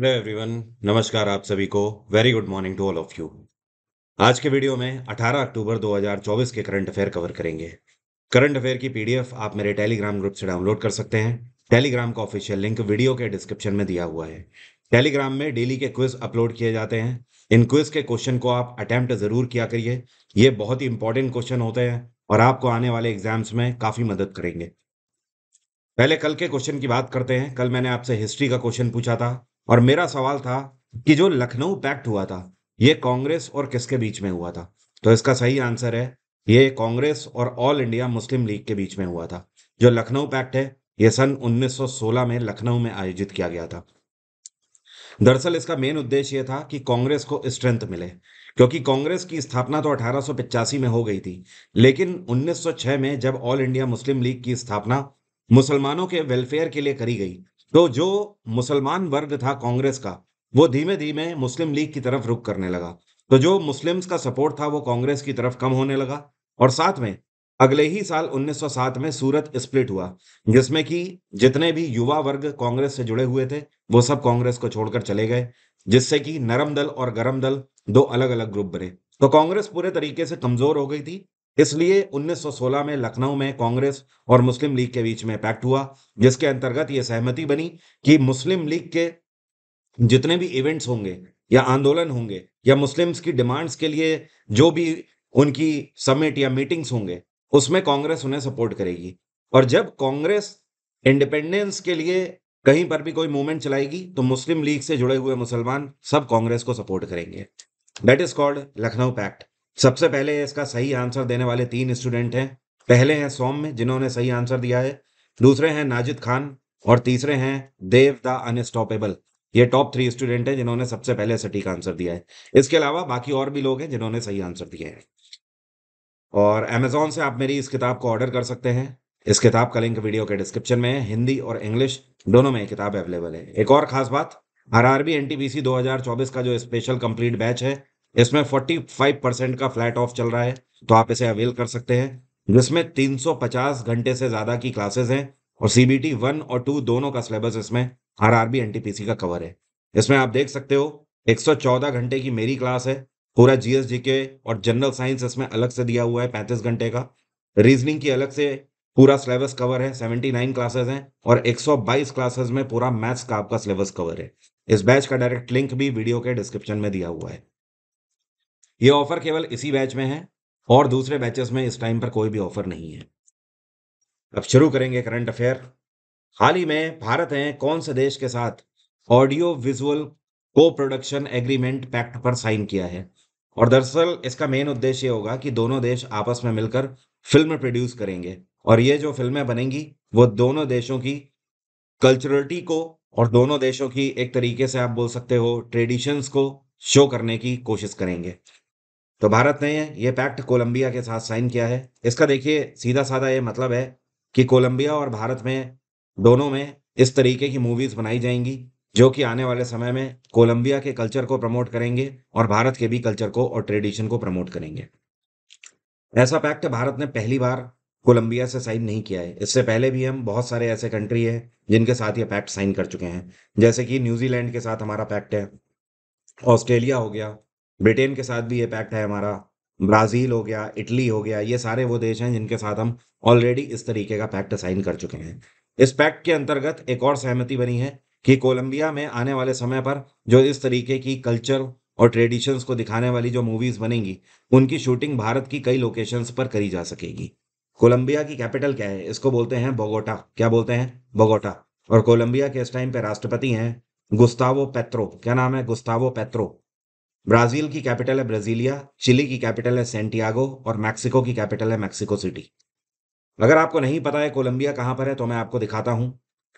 Hello everyone नमस्कार आप सभी को very good morning to all of you आज के वीडियो में 18 अक्टूबर 2024 के करंट अफेयर कवर करेंगे करंट अफेयर की पीडीएफ आप मेरे टेलीग्राम ग्रुप से डाउनलोड कर सकते हैं टेलीग्राम का ऑफिशियल लिंक वीडियो के डिस्क्रिप्शन में दिया हुआ है टेलीग्राम में डेली के क्विज अपलोड किए जाते हैं इन क्विज के क्वेश्चन को आप अटैम्प्ट जरूर किया करिए ये बहुत ही इंपॉर्टेंट क्वेश्चन होते हैं और आपको आने वाले एग्जाम्स में काफी मदद करेंगे पहले कल के क्वेश्चन की बात करते हैं कल मैंने आपसे हिस्ट्री का क्वेश्चन पूछा था और मेरा सवाल था कि जो लखनऊ पैक्ट हुआ था ये कांग्रेस और किसके बीच में हुआ था तो इसका सही आंसर है ये कांग्रेस और ऑल इंडिया मुस्लिम लीग के बीच में हुआ था जो लखनऊ पैक्ट है यह सन 1916 में लखनऊ में आयोजित किया गया था दरअसल इसका मेन उद्देश्य यह था कि कांग्रेस को स्ट्रेंथ मिले क्योंकि कांग्रेस की स्थापना तो अठारह में हो गई थी लेकिन 1906 में जब ऑल इंडिया मुस्लिम लीग की स्थापना मुसलमानों के वेलफेयर के लिए करी गई तो जो मुसलमान वर्ग था कांग्रेस का वो धीमे धीमे मुस्लिम लीग की तरफ रुख करने लगा तो जो मुस्लिम्स का सपोर्ट था वो कांग्रेस की तरफ कम होने लगा और साथ में अगले ही साल 1907 में सूरत स्प्लिट हुआ जिसमें कि जितने भी युवा वर्ग कांग्रेस से जुड़े हुए थे वो सब कांग्रेस को छोड़कर चले गए जिससे कि नरम दल और गरम दल दो अलग अलग ग्रुप बने तो कांग्रेस पूरे तरीके से कमजोर हो गई थी इसलिए 1916 में लखनऊ में कांग्रेस और मुस्लिम लीग के बीच में पैक्ट हुआ जिसके अंतर्गत ये सहमति बनी कि मुस्लिम लीग के जितने भी इवेंट्स होंगे या आंदोलन होंगे या मुस्लिम्स की डिमांड्स के लिए जो भी उनकी समिट या मीटिंग्स होंगे उसमें कांग्रेस उन्हें सपोर्ट करेगी और जब कांग्रेस इंडिपेंडेंस के लिए कहीं पर भी कोई मूवमेंट चलाएगी तो मुस्लिम लीग से जुड़े हुए मुसलमान सब कांग्रेस को सपोर्ट करेंगे that is called Lucknow pact सबसे पहले इसका सही आंसर देने वाले तीन स्टूडेंट हैं पहले हैं सौम्य जिन्होंने सही आंसर दिया है दूसरे हैं नाजिद खान और तीसरे हैं देव द अनस्टॉपेबल ये टॉप थ्री स्टूडेंट हैं जिन्होंने सबसे पहले सटीक आंसर दिया है इसके अलावा बाकी और भी लोग हैं जिन्होंने सही आंसर दिए हैं और अमेजोन से आप मेरी इस किताब को ऑर्डर कर सकते हैं इस किताब का लिंक वीडियो के डिस्क्रिप्शन में है हिंदी और इंग्लिश दोनों में किताब अवेलेबल है एक और खास बात R R B N T B C दो हजार चौबीस का जो स्पेशल कंप्लीट बैच है इसमें 45 परसेंट का फ्लैट ऑफ चल रहा है तो आप इसे अवेल कर सकते हैं जिसमें 350 घंटे से ज़्यादा की क्लासेस हैं और सीबीटी वन और टू दोनों का सिलेबस इसमें आर आरआरबी एनटीपीसी का कवर है इसमें आप देख सकते हो 114 घंटे की मेरी क्लास है पूरा जीएसजी के और जनरल साइंस इसमें अलग से दिया हुआ है पैंतीस घंटे का रीजनिंग की अलग से पूरा सिलेबस कवर है नाइन क्लासेस है और बाईस क्लासेस में पूरा मैथ्स का आपका सिलेबस कवर है इस बैच का डायरेक्ट लिंक भी वीडियो के डिस्क्रिप्शन में दिया हुआ है ये ऑफर केवल इसी बैच में है और दूसरे बैचेस में इस टाइम पर कोई भी ऑफर नहीं है अब शुरू करेंगे करंट अफेयर हाल ही में भारत ने कौन से देश के साथ ऑडियो विजुअल को प्रोडक्शन एग्रीमेंट पैक्ट पर साइन किया है और दरअसल इसका मेन उद्देश्य ये होगा कि दोनों देश आपस में मिलकर फिल्म प्रोड्यूस करेंगे और ये जो फिल्में बनेंगी वो दोनों देशों की कल्चरलिटी को और दोनों देशों की एक तरीके से आप बोल सकते हो ट्रेडिशंस को शो करने की कोशिश करेंगे तो भारत ने यह पैक्ट कोलंबिया के साथ साइन किया है इसका देखिए सीधा साधा ये मतलब है कि कोलंबिया और भारत में दोनों में इस तरीके की मूवीज बनाई जाएंगी जो कि आने वाले समय में कोलंबिया के कल्चर को प्रमोट करेंगे और भारत के भी कल्चर को और ट्रेडिशन को प्रमोट करेंगे ऐसा पैक्ट भारत ने पहली बार कोलंबिया से साइन नहीं किया है इससे पहले भी हम बहुत सारे ऐसे कंट्री हैं जिनके साथ ये पैक्ट साइन कर चुके हैं जैसे कि न्यूजीलैंड के साथ हमारा पैक्ट है ऑस्ट्रेलिया हो गया ब्रिटेन के साथ भी ये पैक्ट है हमारा ब्राज़ील हो गया इटली हो गया ये सारे वो देश हैं जिनके साथ हम ऑलरेडी इस तरीके का पैक्ट साइन कर चुके हैं इस पैक्ट के अंतर्गत एक और सहमति बनी है कि कोलंबिया में आने वाले समय पर जो इस तरीके की कल्चर और ट्रेडिशंस को दिखाने वाली जो मूवीज़ बनेंगी उनकी शूटिंग भारत की कई लोकेशंस पर करी जा सकेगी कोलंबिया की कैपिटल क्या है इसको बोलते हैं बोगोटा क्या बोलते हैं बोगोटा और कोलंबिया के इस टाइम पे राष्ट्रपति हैं गुस्तावो पेत्रो क्या नाम है गुस्तावो पेत्रो ब्राजील की कैपिटल है ब्राजीलिया चिली की कैपिटल है सेंटियागो और मैक्सिको की कैपिटल है मैक्सिको सिटी अगर आपको नहीं पता है कोलंबिया कहां पर है तो मैं आपको दिखाता हूं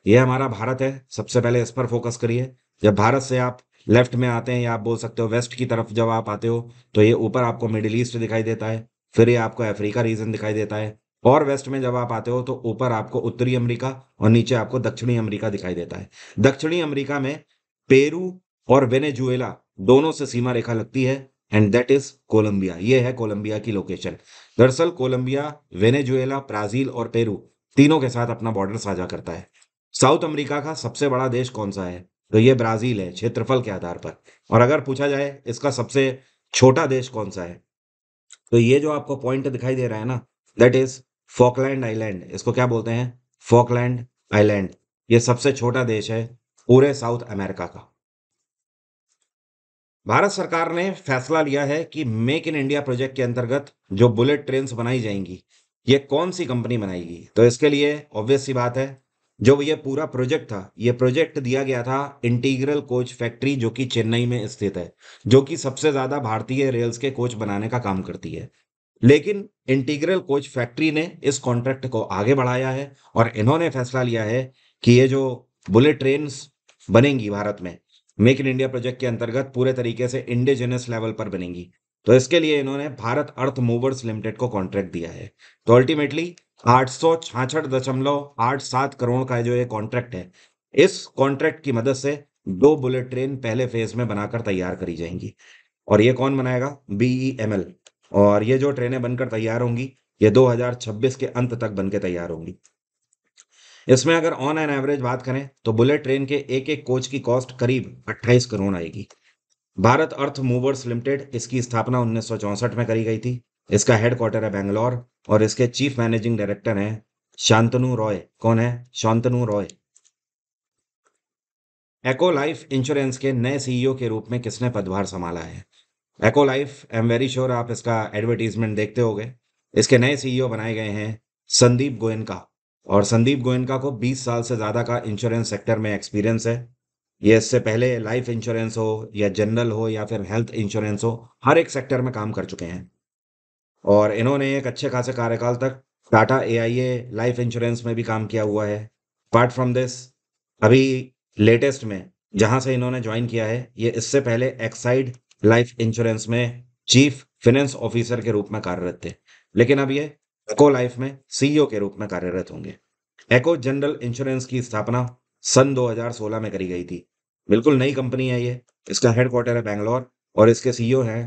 यह हमारा भारत है सबसे पहले इस पर फोकस करिए जब भारत से आप लेफ्ट में आते हैं या आप बोल सकते हो वेस्ट की तरफ जब आप आते हो तो ये ऊपर आपको मिडिल ईस्ट दिखाई देता है फिर ये आपको अफ्रीका रीजन दिखाई देता है और वेस्ट में जब आप आते हो तो ऊपर आपको उत्तरी अमेरिका और नीचे आपको दक्षिणी अमेरिका दिखाई देता है दक्षिणी अमेरिका में पेरू और वेनेजुएला दोनों से सीमा रेखा लगती है एंड दैट इज कोलंबिया ये है कोलंबिया की लोकेशन दरअसल कोलंबिया वेनेजुएला ब्राजील और पेरू तीनों के साथ अपना बॉर्डर साझा करता है साउथ अमेरिका का सबसे बड़ा देश कौन सा है तो ये ब्राजील है क्षेत्रफल के आधार पर और अगर पूछा जाए इसका सबसे छोटा देश कौन सा है तो ये जो आपको पॉइंट दिखाई दे रहा है ना दैट इज फॉकलैंड आइलैंड इसको क्या बोलते हैं फॉकलैंड आइलैंड ये सबसे छोटा देश है पूरे साउथ अमेरिका का भारत सरकार ने फैसला लिया है कि मेक इन इंडिया प्रोजेक्ट के अंतर्गत जो बुलेट ट्रेन बनाई जाएंगी ये कौन सी कंपनी बनाएगी तो इसके लिए ऑब्वियस सी बात है जो ये पूरा प्रोजेक्ट था ये प्रोजेक्ट दिया गया था इंटीग्रल कोच फैक्ट्री जो कि चेन्नई में स्थित है जो कि सबसे ज्यादा भारतीय रेल्स के कोच बनाने का काम करती है लेकिन इंटीग्रल कोच फैक्ट्री ने इस कॉन्ट्रैक्ट को आगे बढ़ाया है और इन्होंने फैसला लिया है कि ये जो बुलेट ट्रेन बनेंगी भारत में मेक इन इंडिया प्रोजेक्ट के अंतर्गत पूरे तरीके से इंडिजिनस लेवल पर बनेंगी तो इसके लिए इन्होंने भारत अर्थ मूवर्स लिमिटेड को कॉन्ट्रैक्ट दिया है तो अल्टीमेटली आठ करोड़ का जो ये कॉन्ट्रैक्ट है इस कॉन्ट्रैक्ट की मदद से दो बुलेट ट्रेन पहले फेज में बनाकर तैयार करी जाएंगी और ये कौन बनाएगा बीईएमएल e और ये जो ट्रेनें बनकर तैयार होंगी ये 2026 के अंत तक बनकर तैयार होंगी इसमें अगर ऑन एन एवरेज बात करें तो बुलेट ट्रेन के एक एक कोच की कॉस्ट करीब 28 करोड़ आएगी भारत अर्थ मूवर्स लिमिटेड इसकी स्थापना उन्नीस में करी गई थी इसका हेडक्वार्टर है बेंगलोर और इसके चीफ मैनेजिंग डायरेक्टर है शांतनु रॉय कौन है शांतनु रॉय एको लाइफ इंश्योरेंस के नए सीईओ के रूप में किसने पदभार संभाला है Acko life I am very sure आप इसका एडवर्टीजमेंट देखते होगे इसके नए सीईओ बनाए गए हैं संदीप गोयनका और संदीप गोयनका को 20 साल से ज़्यादा का इंश्योरेंस सेक्टर में एक्सपीरियंस है ये इससे पहले लाइफ इंश्योरेंस हो या जनरल हो या फिर हेल्थ इंश्योरेंस हो हर एक सेक्टर में काम कर चुके हैं और इन्होंने एक अच्छे खासे कार्यकाल तक टाटा ए लाइफ इंश्योरेंस में भी काम किया हुआ है अपार्ट फ्रॉम दिस अभी लेटेस्ट में जहां से इन्होंने ज्वाइन किया है ये इससे पहले एक्साइड लाइफ इंश्योरेंस में चीफ फिनेंस ऑफिसर के रूप में कार्यरत थे लेकिन अब ये एको लाइफ में सीईओ e के रूप में कार्यरत होंगे एको जनरल इंश्योरेंस की स्थापना सन 2016 में करी गई थी बिल्कुल नई कंपनी है ये इसका हेडक्वार्टर है बैंगलोर और इसके सीईओ e हैं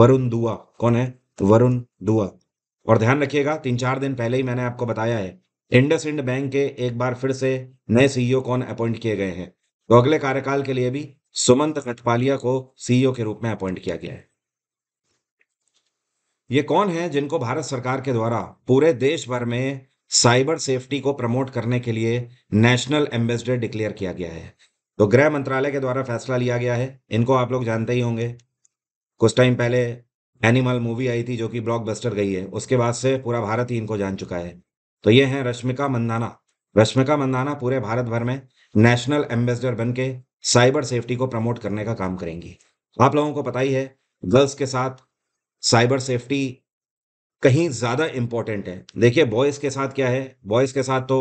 वरुण दुआ कौन है वरुण दुआ और ध्यान रखिएगा तीन चार दिन पहले ही मैंने आपको बताया है इंडस इंड बैंक के एक बार फिर से नए सीईओ e कौन अपॉइंट किए गए हैं तो अगले कार्यकाल के लिए भी सुमंत कठपालिया को सीईओ के रूप में अपॉइंट किया गया है ये कौन है जिनको भारत सरकार के द्वारा पूरे देश भर में साइबर सेफ्टी को प्रमोट करने के लिए नेशनल एम्बेसडर डिक्लेयर किया गया है तो गृह मंत्रालय के द्वारा फैसला लिया गया है इनको आप लोग जानते ही होंगे कुछ टाइम पहले एनिमल मूवी आई थी जो कि ब्लॉकबस्टर गई है उसके बाद से पूरा भारत ही इनको जान चुका है तो ये हैं रश्मिका मंदाना रश्मिका मंदाना पूरे भारत भर में नेशनल एम्बेसडर बन के साइबर सेफ्टी को प्रमोट करने का काम करेंगी आप लोगों को पता ही है गर्ल्स के साथ साइबर सेफ्टी कहीं ज़्यादा इम्पोर्टेंट है देखिए बॉयज़ के साथ क्या है बॉयज़ के साथ तो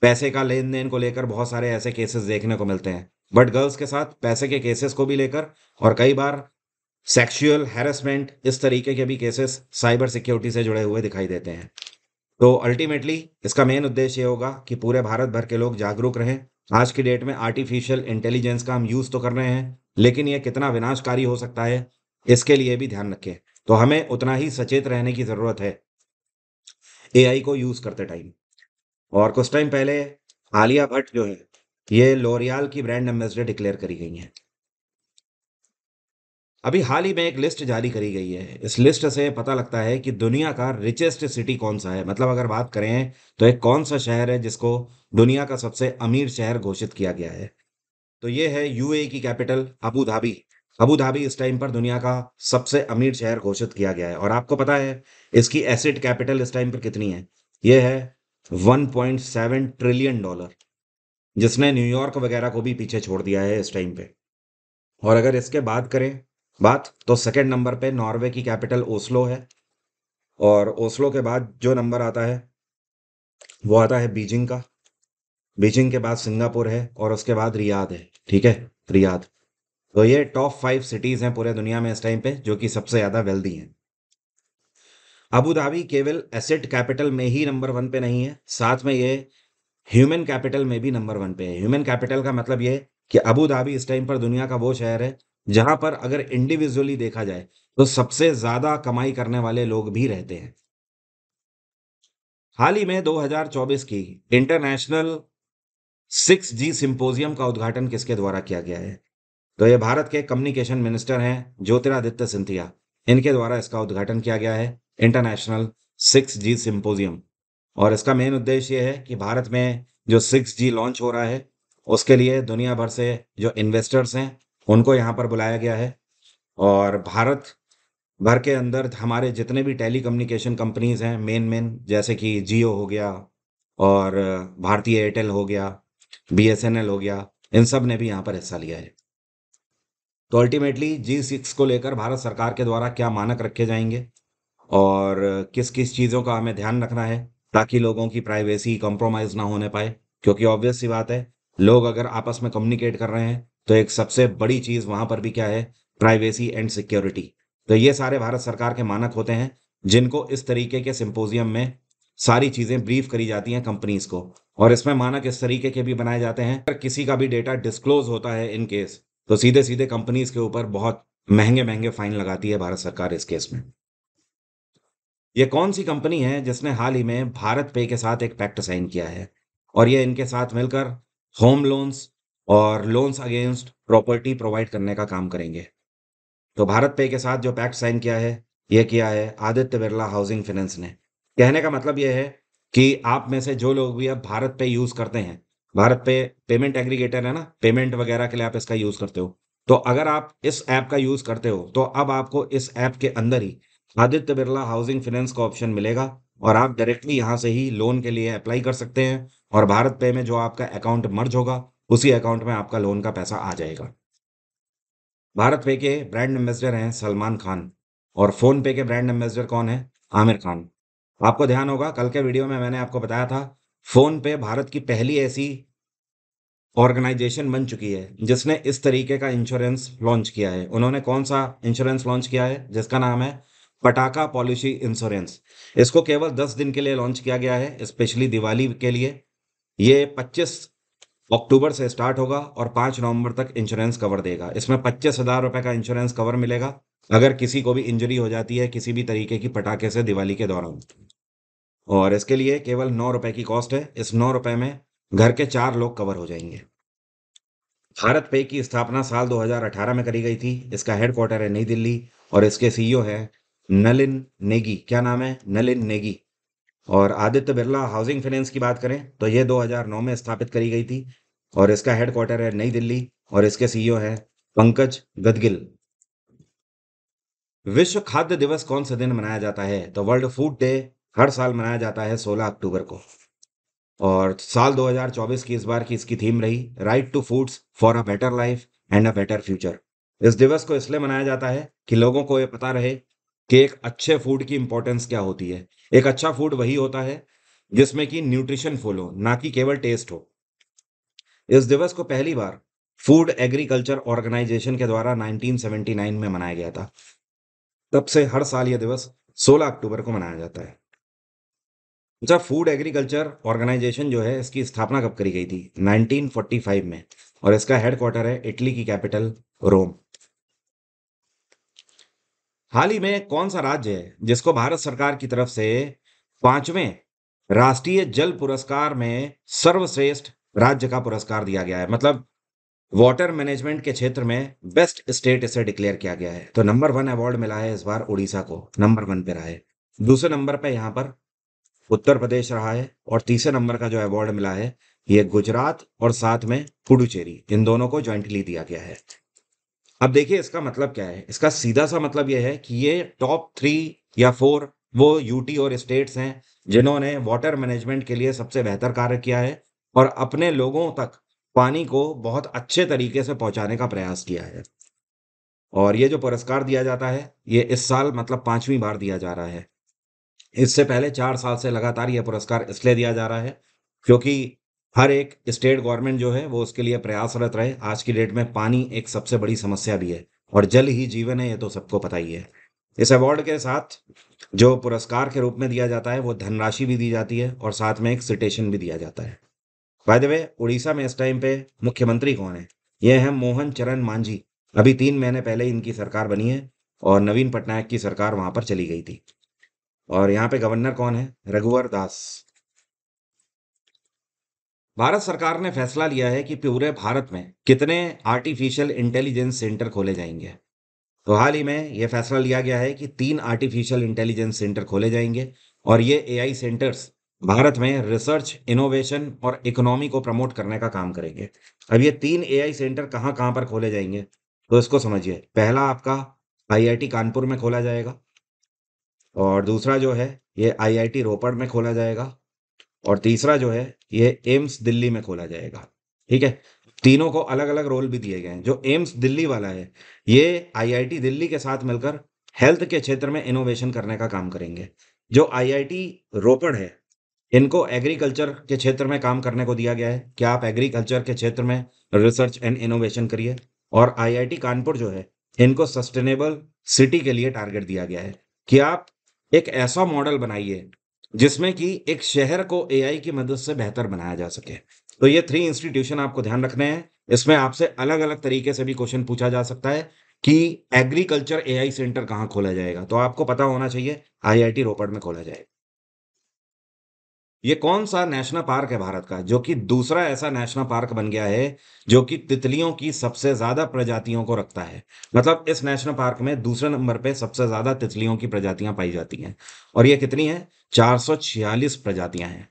पैसे का लेन देन को लेकर बहुत सारे ऐसे केसेस देखने को मिलते हैं बट गर्ल्स के साथ पैसे के केसेस को भी लेकर और कई बार सेक्सुअल हैरेसमेंट इस तरीके के भी केसेस साइबर सिक्योरिटी से जुड़े हुए दिखाई देते हैं तो अल्टीमेटली इसका मेन उद्देश्य ये होगा कि पूरे भारत भर के लोग जागरूक रहें आज की डेट में आर्टिफिशियल इंटेलिजेंस का हम यूज़ तो कर रहे हैं लेकिन ये कितना विनाशकारी हो सकता है इसके लिए भी ध्यान रखें तो हमें उतना ही सचेत रहने की ज़रूरत है एआई को यूज़ करते टाइम और कुछ टाइम पहले आलिया भट्ट जो है ये लोरियाल की ब्रांड एम्बेसडर डिक्लेयर करी गई है अभी हाल ही में एक लिस्ट जारी करी गई है इस लिस्ट से पता लगता है कि दुनिया का रिचेस्ट सिटी कौन सा है मतलब अगर बात करें तो एक कौन सा शहर है जिसको दुनिया का सबसे अमीर शहर घोषित किया गया है तो ये है यूएई e की capital Abu Dhabi Abu Dhabi इस टाइम पर दुनिया का सबसे अमीर शहर घोषित किया गया है और आपको पता है इसकी एसिड कैपिटल इस टाइम पर कितनी है यह है 1.7 ट्रिलियन डॉलर जिसने न्यूयॉर्क वगैरह को भी पीछे छोड़ दिया है इस टाइम पे और अगर इसके बात करें बात तो सेकेंड नंबर पे नॉर्वे की कैपिटल ओस्लो है और ओस्लो के बाद जो नंबर आता है वो आता है बीजिंग का बीजिंग के बाद सिंगापुर है और उसके बाद रियाद है ठीक है रियाद तो ये टॉप फाइव सिटीज़ हैं पूरे दुनिया में इस टाइम पे जो कि सबसे ज़्यादा वेल्दी हैं अबू धाबी केवल एसेट कैपिटल में ही नंबर वन पे नहीं है साथ में ये ह्यूमन कैपिटल में भी नंबर वन पे है ह्यूमन कैपिटल का मतलब ये कि अबू धाबी इस टाइम पर दुनिया का वो शहर है जहां पर अगर इंडिविजुअली देखा जाए तो सबसे ज़्यादा कमाई करने वाले लोग भी रहते हैं हाल ही में 2024 की इंटरनेशनल सिक्स जी सिंपोजियम का उद्घाटन किसके द्वारा किया गया है तो ये भारत के कम्युनिकेशन मिनिस्टर हैं ज्योतिरादित्य सिंधिया इनके द्वारा इसका उद्घाटन किया गया है इंटरनेशनल सिक्स जी सिंपोजियम और इसका मेन उद्देश्य ये है कि भारत में जो सिक्स जी लॉन्च हो रहा है उसके लिए दुनिया भर से जो इन्वेस्टर्स हैं उनको यहाँ पर बुलाया गया है और भारत भर के अंदर हमारे जितने भी टेली कम्युनिकेशन कंपनीज हैं मेन मेन जैसे कि जियो हो गया और भारतीय एयरटेल हो गया बी हो गया इन सब ने भी यहाँ पर हिस्सा लिया है तो अल्टीमेटली जी सिक्स को लेकर भारत सरकार के द्वारा क्या मानक रखे जाएंगे और किस किस चीज़ों का हमें ध्यान रखना है ताकि लोगों की प्राइवेसी कॉम्प्रोमाइज ना होने पाए क्योंकि ऑब्वियस सी बात है लोग अगर आपस में कम्युनिकेट कर रहे हैं तो एक सबसे बड़ी चीज़ वहां पर भी क्या है प्राइवेसी एंड सिक्योरिटी तो ये सारे भारत सरकार के मानक होते हैं जिनको इस तरीके के सिंपोजियम में सारी चीज़ें ब्रीफ करी जाती हैं कंपनीज को और इसमें मानक इस तरीके के भी बनाए जाते हैं अगर किसी का भी डेटा डिस्क्लोज होता है इन केस तो सीधे सीधे कंपनीज के ऊपर बहुत महंगे महंगे फाइन लगाती है भारत सरकार इस केस में ये कौन सी कंपनी है जिसने हाल ही में भारत पे के साथ एक पैक्ट साइन किया है और ये इनके साथ मिलकर होम लोन्स और लोन्स अगेंस्ट प्रॉपर्टी प्रोवाइड करने का काम करेंगे तो भारत पे के साथ जो पैक्ट साइन किया है ये किया है आदित्य बिरला हाउसिंग फाइनेंस ने कहने का मतलब यह है कि आप में से जो लोग भी अब भारत पे यूज करते हैं भारत पे पेमेंट एग्रीगेटर है ना पेमेंट वगैरह के लिए आप इसका यूज करते हो तो अगर आप इस ऐप का यूज करते हो तो अब आपको इस ऐप के अंदर ही आदित्य बिरला हाउसिंग फाइनेंस का ऑप्शन मिलेगा और आप डायरेक्टली यहाँ से ही लोन के लिए अप्लाई कर सकते हैं और भारत पे में जो आपका अकाउंट मर्ज होगा उसी अकाउंट में आपका लोन का पैसा आ जाएगा भारत पे के ब्रांड एम्बेसडर हैं सलमान खान और फोन पे के ब्रांड एम्बेसडर कौन है आमिर खान आपको ध्यान होगा कल के वीडियो में मैंने आपको बताया था फोन पे भारत की पहली ऐसी ऑर्गेनाइजेशन बन चुकी है जिसने इस तरीके का इंश्योरेंस लॉन्च किया है उन्होंने कौन सा इंश्योरेंस लॉन्च किया है जिसका नाम है पटाखा पॉलिसी इंश्योरेंस इसको केवल दस दिन के लिए लॉन्च किया गया है स्पेशली दिवाली के लिए ये पच्चीस अक्टूबर से स्टार्ट होगा और पाँच नवंबर तक इंश्योरेंस कवर देगा इसमें पच्चीस हज़ार रुपये का इंश्योरेंस कवर मिलेगा अगर किसी को भी इंजरी हो जाती है किसी भी तरीके की पटाखे से दिवाली के दौरान और इसके लिए केवल नौ रुपए की कॉस्ट है इस नौ रुपए में घर के चार लोग कवर हो जाएंगे भारत पे की स्थापना साल 2018 में करी गई थी इसका हेडक्वार्टर है नई दिल्ली और इसके सीईओ e है नलिन नेगी क्या नाम है नलिन नेगी और आदित्य बिरला हाउसिंग फाइनेंस की बात करें तो यह 2009 में स्थापित करी गई थी और इसका हेडक्वार्टर है नई दिल्ली और इसके सीईओ e है पंकज गदगिल विश्व खाद्य दिवस कौन से दिन मनाया जाता है तो वर्ल्ड फूड डे हर साल मनाया जाता है 16 अक्टूबर को और साल 2024 की इस बार की इसकी थीम रही right to foods for a better life and a better future इस दिवस को इसलिए मनाया जाता है कि लोगों को ये पता रहे कि एक अच्छे फूड की इंपॉर्टेंस क्या होती है एक अच्छा फूड वही होता है जिसमें कि न्यूट्रिशन फुल हो ना कि केवल टेस्ट हो इस दिवस को पहली बार फूड एग्रीकल्चर ऑर्गेनाइजेशन के द्वारा 1979 में मनाया गया था तब से हर साल यह दिवस 16 अक्टूबर को मनाया जाता है अच्छा फूड एग्रीकल्चर ऑर्गेनाइजेशन जो है इसकी स्थापना कब करी गई थी 1945 में और इसका हेडक्वार्टर है इटली की कैपिटल रोम हाल ही में कौन सा राज्य है जिसको भारत सरकार की तरफ से पांचवें राष्ट्रीय जल पुरस्कार में सर्वश्रेष्ठ राज्य का पुरस्कार दिया गया है मतलब वाटर मैनेजमेंट के क्षेत्र में बेस्ट स्टेट इसे डिक्लेयर किया गया है तो नंबर वन अवार्ड मिला है इस बार उड़ीसा को नंबर वन पे रहा है दूसरे नंबर पे यहां पर उत्तर प्रदेश रहा है और तीसरे नंबर का जो अवार्ड मिला है ये गुजरात और साथ में पुडुचेरी इन दोनों को ज्वाइंटली दिया गया है अब देखिए इसका मतलब क्या है इसका सीधा सा मतलब यह है कि ये टॉप थ्री या फोर वो यूटी और स्टेट्स हैं जिन्होंने वाटर मैनेजमेंट के लिए सबसे बेहतर कार्य किया है और अपने लोगों तक पानी को बहुत अच्छे तरीके से पहुंचाने का प्रयास किया है और ये जो पुरस्कार दिया जाता है ये इस साल मतलब पांचवी बार दिया जा रहा है इससे पहले चार साल से लगातार यह पुरस्कार इसलिए दिया जा रहा है क्योंकि हर एक स्टेट गवर्नमेंट जो है वो उसके लिए प्रयासरत रहे आज की डेट में पानी एक सबसे बड़ी समस्या भी है और जल ही जीवन है ये तो सबको पता ही है इस अवार्ड के साथ जो पुरस्कार के रूप में दिया जाता है वो धनराशि भी दी जाती है और साथ में एक सिटेशन भी दिया जाता है बाय द वे उड़ीसा में इस टाइम पे मुख्यमंत्री कौन है ये है मोहन चरण मांझी अभी तीन महीने पहले इनकी सरकार बनी है और नवीन पटनायक की सरकार वहां पर चली गई थी और यहां पे गवर्नर कौन है रघुवर दास भारत सरकार ने फैसला लिया है कि पूरे भारत में कितने आर्टिफिशियल इंटेलिजेंस सेंटर खोले जाएंगे तो हाल ही में यह फैसला लिया गया है कि तीन आर्टिफिशियल इंटेलिजेंस सेंटर खोले जाएंगे और ये एआई सेंटर्स भारत में रिसर्च इनोवेशन और इकोनॉमी को प्रमोट करने का काम करेंगे अब ये तीन एआई सेंटर कहाँ कहाँ पर खोले जाएंगे तो इसको समझिए पहला आपका आईआईटी कानपुर में खोला जाएगा और दूसरा जो है ये आईआईटी रोपड़ में खोला जाएगा और तीसरा जो है ये एम्स दिल्ली में खोला जाएगा ठीक है तीनों को अलग अलग रोल भी दिए गए हैं जो एम्स दिल्ली वाला है ये आईआईटी दिल्ली के साथ मिलकर हेल्थ के क्षेत्र में इनोवेशन करने का काम करेंगे जो आईआईटी रोपड़ है इनको एग्रीकल्चर के क्षेत्र में काम करने को दिया गया है क्या आप एग्रीकल्चर के क्षेत्र में रिसर्च एंड इनोवेशन करिए और आईआईटी कानपुर जो है इनको सस्टेनेबल सिटी के लिए टारगेट दिया गया है कि आप एक ऐसा मॉडल बनाइए जिसमें कि एक शहर को एआई की मदद से बेहतर बनाया जा सके तो ये थ्री इंस्टीट्यूशन आपको ध्यान रखने हैं इसमें आपसे अलग अलग तरीके से भी क्वेश्चन पूछा जा सकता है कि एग्रीकल्चर एआई सेंटर कहाँ खोला जाएगा तो आपको पता होना चाहिए आईआईटी रोपड़ में खोला जाएगा ये कौन सा नेशनल पार्क है भारत का जो कि दूसरा ऐसा नेशनल पार्क बन गया है जो कि तितलियों की सबसे ज्यादा प्रजातियों को रखता है मतलब इस नेशनल पार्क में दूसरे नंबर पे सबसे ज्यादा तितलियों की प्रजातियां पाई जाती हैं और ये कितनी है चार प्रजातियां हैं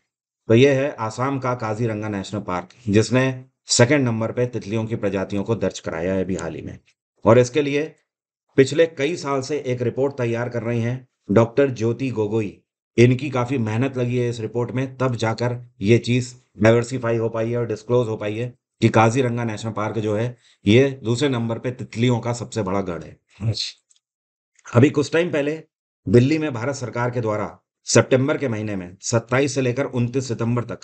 तो ये है आसाम का काजीरंगा नेशनल पार्क जिसने सेकेंड नंबर पर तितलियों की प्रजातियों को दर्ज कराया है अभी हाल ही में और इसके लिए पिछले कई साल से एक रिपोर्ट तैयार कर रही है डॉक्टर ज्योति गोगोई इनकी काफ़ी मेहनत लगी है इस रिपोर्ट में तब जाकर ये चीज़ डाइवर्सिफाई हो पाई है और डिस्क्लोज हो पाई है कि काजीरंगा नेशनल पार्क जो है ये दूसरे नंबर पे तितलियों का सबसे बड़ा गढ़ है अच्छा। अभी कुछ टाइम पहले दिल्ली में भारत सरकार के द्वारा सितंबर के महीने में 27 से लेकर 29 सितंबर तक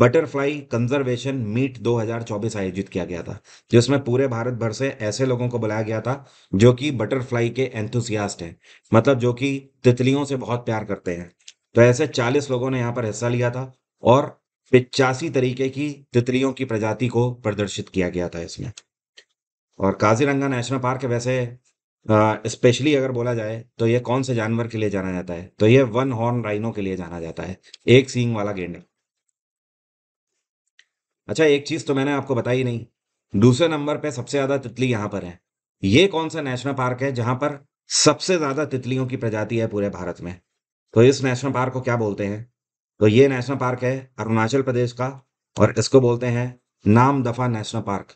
बटरफ्लाई कंजर्वेशन मीट 2024 आयोजित किया गया था जिसमें पूरे भारत भर से ऐसे लोगों को बुलाया गया था जो कि बटरफ्लाई के एंथुसियास्ट हैं मतलब जो कि तितलियों से बहुत प्यार करते हैं तो ऐसे 40 लोगों ने यहाँ पर हिस्सा लिया था और पिचासी तरीके की तितलियों की प्रजाति को प्रदर्शित किया गया था इसमें और काजीरंगा नेशनल पार्क वैसे स्पेशली अगर बोला जाए तो ये कौन से जानवर के लिए जाना जाता है तो ये वन हॉर्न राइनो के लिए जाना जाता है एक सींग वाला गेंडा अच्छा एक चीज तो मैंने आपको बताई नहीं दूसरे नंबर पे सबसे ज्यादा तितली यहाँ पर है ये कौन सा नेशनल पार्क है जहां पर सबसे ज्यादा तितलियों की प्रजाति है पूरे भारत में तो इस नेशनल पार्क को क्या बोलते हैं तो ये नेशनल पार्क है अरुणाचल प्रदेश का और इसको बोलते हैं नाम दफा नेशनल पार्क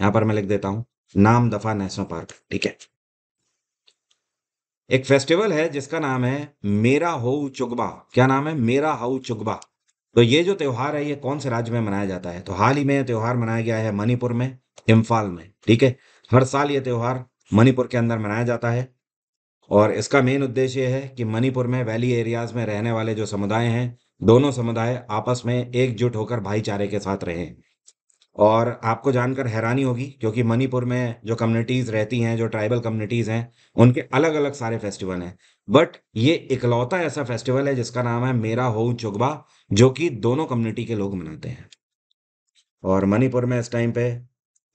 यहां पर मैं लिख देता हूं नाम दफा नेशनल पार्क ठीक है एक फेस्टिवल है जिसका नाम है मेरा हाउ चुगबा क्या नाम है मेरा हाउ चुगबा तो ये जो त्यौहार है ये कौन से राज्य में मनाया जाता है तो हाल ही में त्यौहार मनाया गया है मणिपुर में इम्फाल में ठीक है हर साल ये त्यौहार मणिपुर के अंदर मनाया जाता है और इसका मेन उद्देश्य यह है कि मणिपुर में वैली एरियाज में रहने वाले जो समुदाय हैं दोनों समुदाय आपस में एकजुट होकर भाईचारे के साथ रहें और आपको जानकर हैरानी होगी क्योंकि मणिपुर में जो कम्युनिटीज़ रहती हैं जो ट्राइबल कम्युनिटीज़ हैं उनके अलग अलग सारे फेस्टिवल हैं बट ये इकलौता ऐसा फेस्टिवल है जिसका नाम है मेरा हो चुगबा जो कि दोनों कम्युनिटी के लोग मनाते हैं और मणिपुर में इस टाइम पे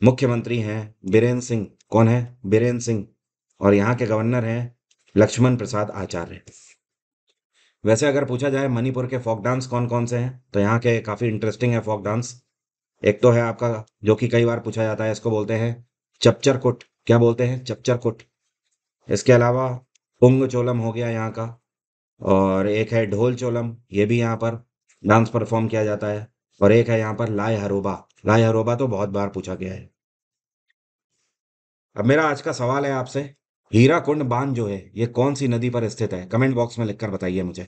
मुख्यमंत्री हैं बीरेन्द्र सिंह कौन है बीरेन्द्र सिंह और यहाँ के गवर्नर हैं लक्ष्मण प्रसाद आचार्य वैसे अगर पूछा जाए मणिपुर के फोक डांस कौन कौन से हैं तो यहाँ के काफ़ी इंटरेस्टिंग है फोक डांस एक तो है आपका जो कि कई बार पूछा जाता है इसको बोलते हैं चपचर कुट क्या बोलते हैं चपचर कुट इसके अलावा पुंग चोलम हो गया यहाँ का और एक है ढोल चोलम ये भी यहाँ पर डांस परफॉर्म किया जाता है और एक है यहाँ पर लाय हरोबा लाय हरोबा तो बहुत बार पूछा गया है अब मेरा आज का सवाल है आपसे हीरा कुंड बांध जो है ये कौन सी नदी पर स्थित है कमेंट बॉक्स में लिखकर बताइए मुझे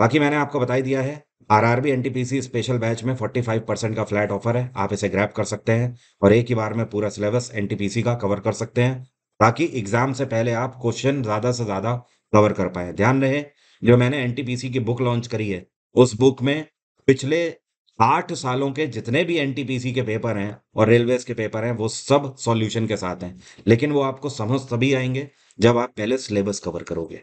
बाकी मैंने आपको बताई दिया है आरआरबी एनटीपीसी स्पेशल बैच में 45 परसेंट का फ्लैट ऑफर है आप इसे ग्रैप कर सकते हैं और एक ही बार में पूरा सिलेबस एनटीपीसी का कवर कर सकते हैं ताकि एग्जाम से पहले आप क्वेश्चन ज्यादा से ज्यादा कवर कर पाए ध्यान रहे जो मैंने एनटीपीसी की बुक लॉन्च करी है उस बुक में पिछले आठ सालों के जितने भी एनटीपीसी के पेपर हैं और रेलवेज के पेपर हैं वो सब सॉल्यूशन के साथ हैं लेकिन वो आपको समझ तभी आएंगे जब आप पहले सिलेबस कवर करोगे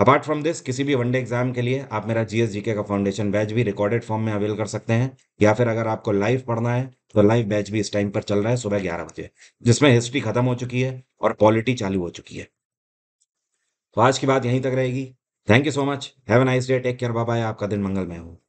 अपार्ट फ्रॉम दिस किसी भी वनडे एग्जाम के लिए आप मेरा जीएस जीके का फाउंडेशन बैच भी रिकॉर्डेड फॉर्म में अवेल कर सकते हैं या फिर अगर आपको लाइव पढ़ना है तो लाइव बैच भी इस टाइम पर चल रहा है सुबह ग्यारह बजे जिसमें हिस्ट्री खत्म हो चुकी है और पॉलिटी चालू हो चुकी है तो आज की बात यहीं तक रहेगी thank you so much have nice day take care bye आपका दिन मंगलमय हूँ